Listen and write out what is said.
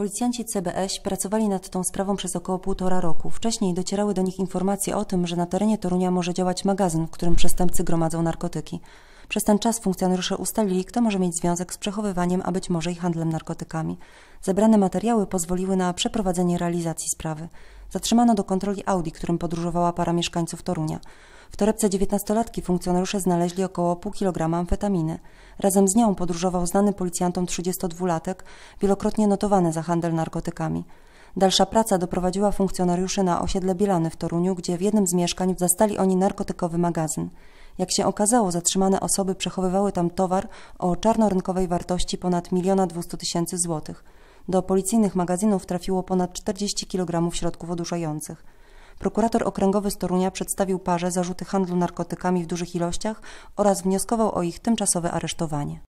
Policjanci CBS pracowali nad tą sprawą przez około półtora roku. Wcześniej docierały do nich informacje o tym, że na terenie Torunia może działać magazyn, w którym przestępcy gromadzą narkotyki. Przez ten czas funkcjonariusze ustalili, kto może mieć związek z przechowywaniem, a być może i handlem narkotykami. Zebrane materiały pozwoliły na przeprowadzenie realizacji sprawy. Zatrzymano do kontroli Audi, którym podróżowała para mieszkańców Torunia. W torebce dziewiętnastolatki funkcjonariusze znaleźli około pół kilograma amfetaminy. Razem z nią podróżował znany policjantom 32-latek, wielokrotnie notowany za handel narkotykami. Dalsza praca doprowadziła funkcjonariuszy na osiedle Bielany w Toruniu, gdzie w jednym z mieszkań zastali oni narkotykowy magazyn. Jak się okazało, zatrzymane osoby przechowywały tam towar o czarnorynkowej wartości ponad miliona dwustu tysięcy złotych. Do policyjnych magazynów trafiło ponad 40 kg środków odurzających. Prokurator okręgowy z Torunia przedstawił parze zarzuty handlu narkotykami w dużych ilościach oraz wnioskował o ich tymczasowe aresztowanie.